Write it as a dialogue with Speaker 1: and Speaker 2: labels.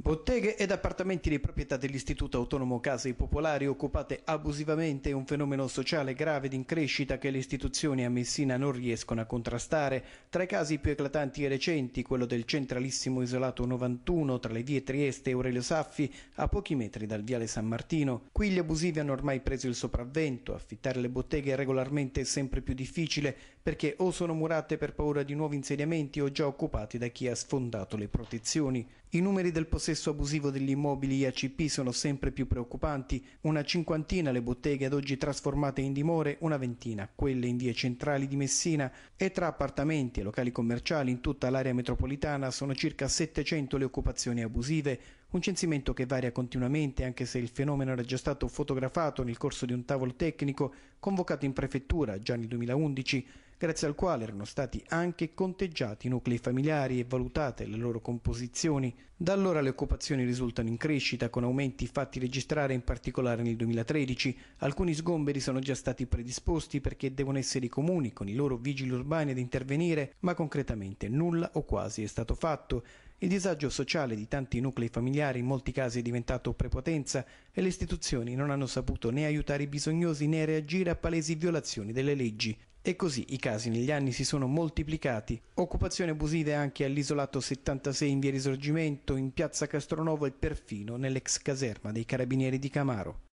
Speaker 1: Botteghe ed appartamenti di proprietà dell'Istituto Autonomo Case Popolari occupate abusivamente è un fenomeno sociale grave ed in crescita che le istituzioni a Messina non riescono a contrastare. Tra i casi più eclatanti e recenti, quello del centralissimo isolato 91 tra le vie Trieste e Aurelio Saffi, a pochi metri dal viale San Martino. Qui gli abusivi hanno ormai preso il sopravvento, affittare le botteghe regolarmente è sempre più difficile perché o sono murate per paura di nuovi insediamenti o già occupati da chi ha sfondato le protezioni. I numeri del possesso possesso abusivo degli immobili IACP sono sempre più preoccupanti, una cinquantina le botteghe ad oggi trasformate in dimore, una ventina quelle in vie centrali di Messina e tra appartamenti e locali commerciali in tutta l'area metropolitana sono circa 700 le occupazioni abusive, un censimento che varia continuamente anche se il fenomeno era già stato fotografato nel corso di un tavolo tecnico convocato in prefettura già nel 2011 grazie al quale erano stati anche conteggiati i nuclei familiari e valutate le loro composizioni. Da allora le occupazioni risultano in crescita, con aumenti fatti registrare in particolare nel 2013. Alcuni sgomberi sono già stati predisposti perché devono essere i comuni, con i loro vigili urbani, ad intervenire, ma concretamente nulla o quasi è stato fatto. Il disagio sociale di tanti nuclei familiari in molti casi è diventato prepotenza e le istituzioni non hanno saputo né aiutare i bisognosi né reagire a palesi violazioni delle leggi. E così i casi negli anni si sono moltiplicati. Occupazioni abusive anche all'isolato 76 in via Risorgimento, in piazza Castronovo e perfino nell'ex caserma dei Carabinieri di Camaro.